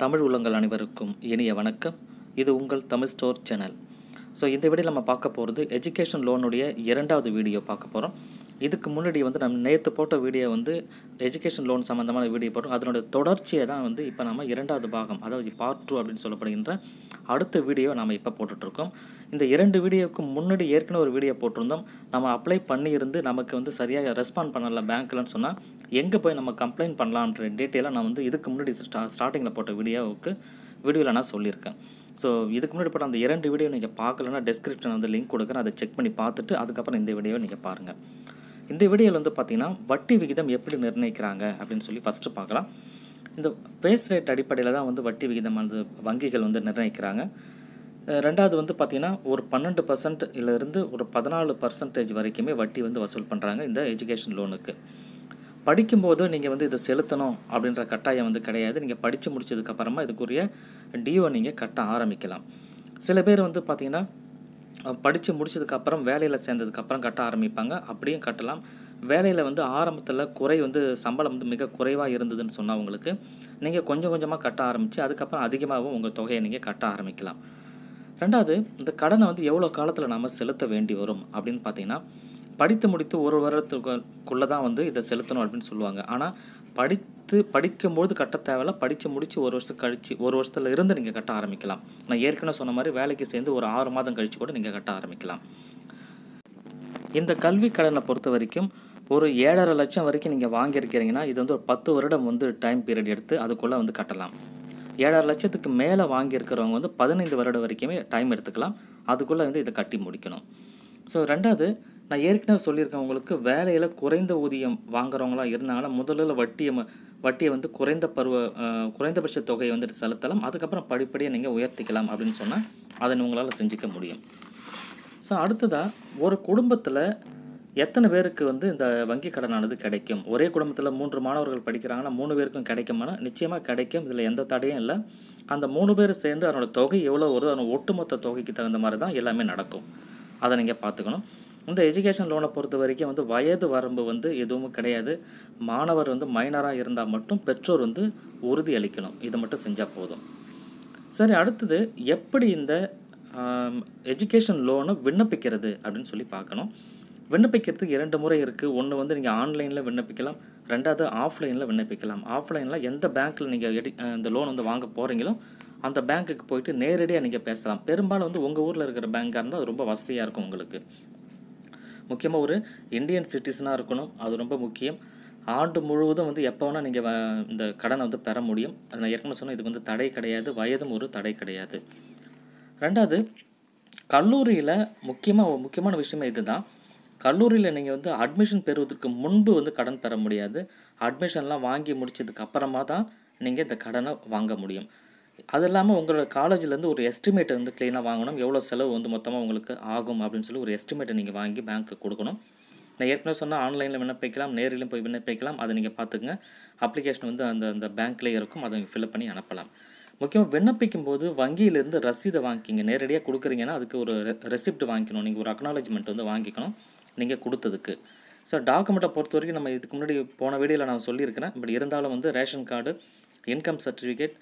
தமிழ் உள்ளங்கள் அனைவருக்கும் இனிய வணக்கம் இது உங்கள் தமிழ் ஸ்டோர் சேனல் ஸோ இந்த வீடியோ நம்ம பார்க்க போகிறது எஜுகேஷன் லோனுடைய இரண்டாவது வீடியோ பார்க்க போகிறோம் இதுக்கு முன்னாடி வந்து நம்ம நேற்று போட்ட வீடியோ வந்து எஜுகேஷன் லோன் சம்மந்தமான வீடியோ போடுறோம் அதனுடைய தொடர்ச்சியை தான் வந்து இப்போ நம்ம இரண்டாவது பாகம் அதாவது பார்ட் டூ அப்படின்னு சொல்லப்படுகின்ற அடுத்த வீடியோ நம்ம இப்போ போட்டுட்ருக்கோம் இந்த இரண்டு வீடியோவுக்கு முன்னாடி ஏற்கனவே ஒரு வீடியோ போட்டிருந்தோம் நம்ம அப்ளை பண்ணியிருந்து நமக்கு வந்து சரியாக ரெஸ்பாண்ட் பண்ணலை பேங்க்லன்னு சொன்னால் எங்கே போய் நம்ம கம்ப்ளைண்ட் பண்ணலான்ற டீட்டெயிலாக நான் வந்து இதுக்கு முன்னாடி ஸ்டா ஸ்டார்டிங்கில் போட்ட வீடியோவுக்கு வீடியோவில் நான் சொல்லியிருக்கேன் ஸோ இதுக்கு முன்னாடி போட்ட அந்த இரண்டு வீடியோ நீங்கள் பார்க்கலன்னா டெஸ்கிரிப்ஷன் வந்து லிங்க் கொடுக்குறேன் அதை செக் பண்ணி பார்த்துட்டு அதுக்கப்புறம் இந்த வீடியோவை நீங்கள் பாருங்கள் இந்த வீடியோவில் வந்து பார்த்திங்கன்னா வட்டி விகிதம் எப்படி நிர்ணயிக்கிறாங்க அப்படின்னு சொல்லி ஃபஸ்ட்டு பார்க்கலாம் இந்த பேஸ் ரேட் அடிப்படையில் தான் வந்து வட்டி விகிதம் வந்து வங்கிகள் வந்து நிர்ணயிக்கிறாங்க ரெண்டாவது வந்து பார்த்திங்கன்னா ஒரு பன்னெண்டு இருந்து ஒரு பதினாலு பர்சன்டேஜ் வரைக்குமே வட்டி வந்து வசூல் பண்ணுறாங்க இந்த எஜுகேஷன் லோனுக்கு படிக்கும்போது நீங்கள் வந்து இதை செலுத்தணும் அப்படின்ற கட்டாயம் வந்து கிடையாது நீங்கள் படித்து முடிச்சதுக்கப்புறமா இதுக்குரிய டியோ நீங்கள் கட்ட ஆரம்பிக்கலாம் சில பேர் வந்து பார்த்திங்கன்னா படித்து முடிச்சதுக்கப்புறம் வேலையில் சேர்ந்ததுக்கப்புறம் கட்ட ஆரம்பிப்பாங்க அப்படியும் கட்டலாம் வேலையில் வந்து ஆரம்பத்தில் குறை வந்து சம்பளம் வந்து மிக குறைவாக இருந்ததுன்னு சொன்னால் உங்களுக்கு நீங்கள் கொஞ்சம் கொஞ்சமாக கட்ட ஆரம்பித்து அதுக்கப்புறம் அதிகமாகவும் உங்கள் தொகையை நீங்கள் கட்ட ஆரம்பிக்கலாம் ரெண்டாவது இந்த கடனை வந்து எவ்வளோ காலத்தில் நாம் செலுத்த வேண்டி வரும் அப்படின்னு பார்த்தீங்கன்னா படித்து முடித்து ஒரு வருடத்துக்குள்ளே தான் வந்து இதை செலுத்தணும் அப்படின்னு சொல்லுவாங்க ஆனால் படித்து படிக்கும்போது கட்ட தேவையில்ல படித்து முடித்து ஒரு வருஷத்துக்கு கழித்து ஒரு வருஷத்தில் இருந்து நீங்கள் கட்ட ஆரம்பிக்கலாம் நான் ஏற்கனவே சொன்ன மாதிரி வேலைக்கு சேர்ந்து ஒரு ஆறு மாதம் கழித்து கூட நீங்கள் கட்ட ஆரம்பிக்கலாம் இந்த கல்வி கடனை பொறுத்த வரைக்கும் ஒரு ஏழரை லட்சம் வரைக்கும் நீங்கள் வாங்கியிருக்கிறீங்கன்னா இது வந்து ஒரு பத்து வருடம் வந்து டைம் பீரியட் எடுத்து அதுக்குள்ளே வந்து கட்டலாம் ஏழரை லட்சத்துக்கு மேலே வாங்கியிருக்கிறவங்க வந்து பதினைந்து வருடம் வரைக்குமே டைம் எடுத்துக்கலாம் அதுக்குள்ளே வந்து இதை கட்டி முடிக்கணும் ஸோ ரெண்டாவது நான் ஏற்கனவே சொல்லியிருக்கேன் உங்களுக்கு வேலையில் குறைந்த ஊதியம் வாங்குறவங்களாம் இருந்தாங்கன்னா முதலில் வட்டியை வட்டியை வந்து குறைந்த பருவ குறைந்தபட்ச தொகையை வந்துட்டு செலுத்தலாம் அதுக்கப்புறம் படிப்படியாக நீங்கள் உயர்த்திக்கலாம் அப்படின்னு சொன்னால் அதை உங்களால் செஞ்சுக்க முடியும் ஸோ அடுத்ததாக ஒரு குடும்பத்தில் எத்தனை பேருக்கு வந்து இந்த வங்கி கடனானது கிடைக்கும் ஒரே குடும்பத்தில் மூன்று மாணவர்கள் படிக்கிறாங்கன்னா மூணு பேருக்கும் கிடைக்குமானா நிச்சயமாக கிடைக்கும் இதில் எந்த தடையும் இல்லை அந்த மூணு பேர் சேர்ந்து அதனோட தொகை எவ்வளோ வருது அதனோட ஒட்டுமொத்த தொகைக்கு தகுந்த மாதிரி தான் எல்லாமே நடக்கும் அதை நீங்கள் பார்த்துக்கணும் இந்த எஜுகேஷன் லோனை பொறுத்த வரைக்கும் வந்து வயது வரம்பு வந்து எதுவும் கிடையாது மாணவர் வந்து மைனராக இருந்தால் மட்டும் பெற்றோர் வந்து உறுதி அளிக்கணும் இதை மட்டும் செஞ்சால் போதும் சரி அடுத்தது எப்படி இந்த எஜுகேஷன் லோனை விண்ணப்பிக்கிறது அப்படின்னு சொல்லி பார்க்கணும் விண்ணப்பிக்கிறதுக்கு இரண்டு முறை இருக்குது ஒன்று வந்து நீங்கள் ஆன்லைனில் விண்ணப்பிக்கலாம் ரெண்டாவது ஆஃப்லைனில் விண்ணப்பிக்கலாம் ஆஃப்லைனில் எந்த பேங்க்கில் நீங்கள் எடி இந்த லோன் வந்து வாங்க போகிறீங்களோ அந்த பேங்க்குக்கு போயிட்டு நேரடியாக நீங்கள் பேசலாம் பெரும்பாலும் வந்து உங்கள் ஊரில் இருக்கிற பேங்காக இருந்தால் அது ரொம்ப வசதியாக இருக்கும் உங்களுக்கு முக்கியமாக ஒரு இந்தியன் சிட்டிசனாக இருக்கணும் அது ரொம்ப முக்கியம் ஆண்டு முழுவதும் வந்து எப்போ வேணால் நீங்கள் இந்த கடனை வந்து பெற முடியும் அது நான் ஏற்கனவே சொன்னேன் இதுக்கு வந்து தடை கிடையாது வயதும் ஒரு தடை கிடையாது ரெண்டாவது கல்லூரியில் முக்கியமாக முக்கியமான விஷயமே இது தான் கல்லூரியில் நீங்கள் வந்து அட்மிஷன் பெறுவதற்கு முன்பு வந்து கடன் பெற முடியாது அட்மிஷன்லாம் வாங்கி முடித்ததுக்கு அப்புறமா தான் நீங்கள் இந்த கடனை வாங்க முடியும் அது இல்லாமல் உங்களோட காலேஜ்லேருந்து ஒரு எஸ்டிமேட்டை வந்து க்ளீனாக வாங்கணும் எவ்வளோ செலவு வந்து மொத்தமாக உங்களுக்கு ஆகும் அப்படின்னு சொல்லி ஒரு எஸ்டிமேட்டை நீங்கள் வாங்கி பேங்க்கு கொடுக்கணும் நான் ஏற்கனவே சொன்னால் ஆன்லைனில் விண்ணப்பிக்கலாம் நேரிலும் போய் விண்ணப்பிக்கலாம் அதை நீங்கள் பார்த்துக்கங்க அப்ளிகேஷன் வந்து அந்த அந்த பேங்க்லேயே இருக்கும் அதை நீங்கள் ஃபில்அப் பண்ணி அனுப்பலாம் முக்கியமாக விண்ணப்பிக்கும் போது வங்கியிலேருந்து ரசீதை வாங்கிக்கிங்க நேரடியாக கொடுக்குறீங்கன்னா அதுக்கு ஒரு ரெசிப்ட் வாங்கிக்கணும் நீங்கள் ஒரு அக்னாலஜ்மெண்ட் வந்து வாங்கிக்கணும் நீங்கள் கொடுத்ததுக்கு ஸோ டாக்குமெண்ட்டை பொறுத்த வரைக்கும் நம்ம இதுக்கு முன்னாடி போன வீடியோவில் நான் சொல்லியிருக்கிறேன் பட் இருந்தாலும் வந்து ration card income certificate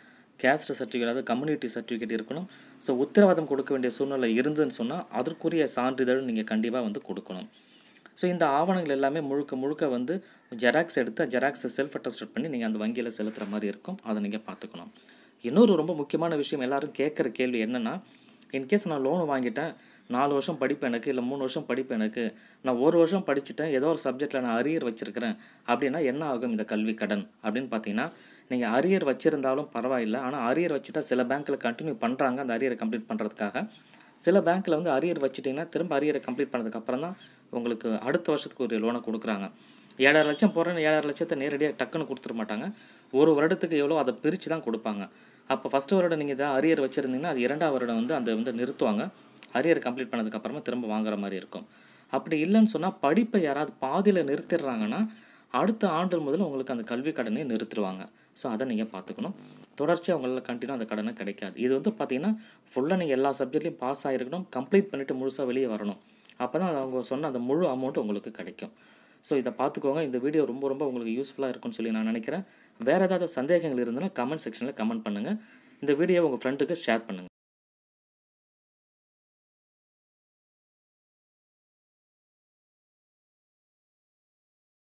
caste certificate அதாவது கம்யூனிட்டி சர்டிஃபிகேட் இருக்கணும் ஸோ உத்தரவாதம் கொடுக்க வேண்டிய சூழ்நிலை இருந்துன்னு சொன்னால் அதற்குரிய சான்றிதழும் நீங்கள் கண்டிப்பாக வந்து கொடுக்கணும் ஸோ இந்த ஆவணங்கள் எல்லாமே முழுக்க முழுக்க வந்து ஜெராக்ஸ் எடுத்து ஜெராக்ஸை செல்ஃப் அட்டஸ்டட் பண்ணி நீங்கள் அந்த வங்கியில் செலுத்துகிற மாதிரி இருக்கும் அதை நீங்கள் பார்த்துக்கணும் இன்னொரு ரொம்ப முக்கியமான விஷயம் எல்லோரும் கேட்குற கேள்வி என்னென்னா இன்கேஸ் நான் லோன் வாங்கிட்டேன் நாலு வருஷம் படிப்பு எனக்கு இல்லை மூணு வருஷம் படிப்பு எனக்கு நான் ஒரு வருஷம் படிச்சுட்டேன் ஏதோ ஒரு சப்ஜெக்டில் நான் அரியர் வச்சுருக்கிறேன் அப்படின்னா என்ன ஆகும் இந்த கல்வி கடன் அப்படின்னு பார்த்தீங்கன்னா நீங்கள் அரியர் வச்சுருந்தாலும் பரவாயில்லை ஆனால் அரியர் வச்சுட்டா சில பேங்க்கில் கண்டினியூ பண்ணுறாங்க அந்த அரியரை கம்ப்ளீட் பண்ணுறதுக்காக சில பேங்க்கில் வந்து அரியர் வச்சுட்டிங்கன்னா திரும்ப அரியரை கம்ப்ளீட் பண்ணதுக்கப்புறம் தான் உங்களுக்கு அடுத்த வருஷத்துக்கு ஒரு லோனை கொடுக்குறாங்க ஏழாயிரம் லட்சம் போடுறேன்னு ஏழாயிரம் லட்சத்தை நேரடியாக டக்குன்னு கொடுத்துட மாட்டாங்க ஒரு வருடத்துக்கு எவ்வளோ அதை பிரித்து தான் கொடுப்பாங்க அப்போ ஃபஸ்ட்டு வருடம் நீங்கள் இதாக அரியர் வச்சுருந்தீங்கன்னா அது இரண்டாவது வருடம் வந்து அந்த வந்து நிறுத்துவாங்க அரியர் கம்ப்ளீட் பண்ணதுக்கப்புறமா திரும்ப வாங்குற மாதிரி இருக்கும் அப்படி இல்லைன்னு சொன்னால் படிப்பை யாராவது பாதியில் நிறுத்திடுறாங்கன்னா அடுத்த ஆண்டு முதல்ல உங்களுக்கு அந்த கல்வி கடனை நிறுத்துருவாங்க ஸோ அதை நீங்கள் பார்த்துக்கணும் தொடர்ச்சியாக உங்களால் கண்டினியூ அந்த கடனை கிடைக்காது இது வந்து பார்த்திங்கன்னா ஃபுல்லாக நீங்கள் எல்லா சப்ஜெக்ட்லையும் பாஸ் ஆகிருக்கணும் கம்ப்ளீட் பண்ணிவிட்டு முழுசாக வெளியே வரணும் அப்போ தான் அவங்க சொன்ன அந்த முழு அமௌண்ட் உங்களுக்கு கிடைக்கும் ஸோ இதை பார்த்துக்கோங்க இந்த வீடியோ ரொம்ப ரொம்ப உங்களுக்கு யூஸ்ஃபுல்லாக இருக்கும்னு சொல்லி நான் நினைக்கிறேன் வேறு ஏதாவது சந்தேகங்கள் இருந்ததுன்னா கமெண்ட் செக்ஷனில் கமெண்ட் பண்ணுங்கள் இந்த வீடியோ உங்கள் ஃப்ரெண்டுக்கு ஷேர் பண்ணுங்கள்